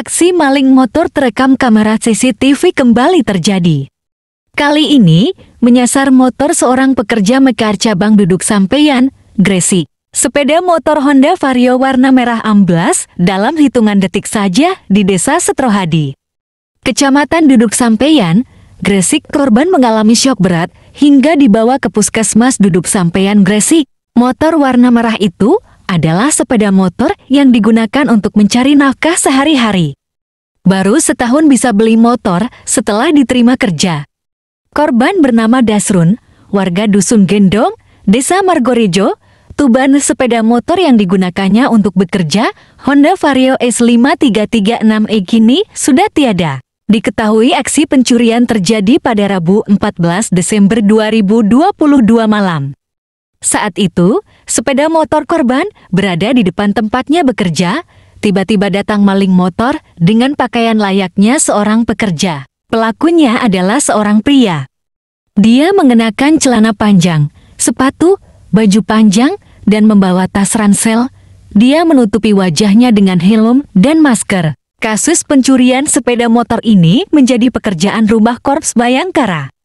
Aksi maling motor terekam kamera CCTV kembali terjadi. Kali ini, menyasar motor seorang pekerja mekar cabang duduk sampeyan, Gresik. Sepeda motor Honda Vario warna merah amblas dalam hitungan detik saja di desa Setrohadi. Kecamatan Duduk Sampeyan, Gresik korban mengalami syok berat hingga dibawa ke puskesmas Duduk Sampeyan Gresik. Motor warna merah itu adalah sepeda motor yang digunakan untuk mencari nafkah sehari-hari. Baru setahun bisa beli motor setelah diterima kerja. Korban bernama Dasrun, warga Dusun Gendong, Desa Margorejo, Tuban sepeda motor yang digunakannya untuk bekerja, Honda Vario S5336E kini sudah tiada. Diketahui aksi pencurian terjadi pada Rabu 14 Desember 2022 malam. Saat itu, sepeda motor korban berada di depan tempatnya bekerja, tiba-tiba datang maling motor dengan pakaian layaknya seorang pekerja. Pelakunya adalah seorang pria. Dia mengenakan celana panjang, sepatu, baju panjang, dan membawa tas ransel. Dia menutupi wajahnya dengan helm dan masker. Kasus pencurian sepeda motor ini menjadi pekerjaan rumah Korps Bayangkara.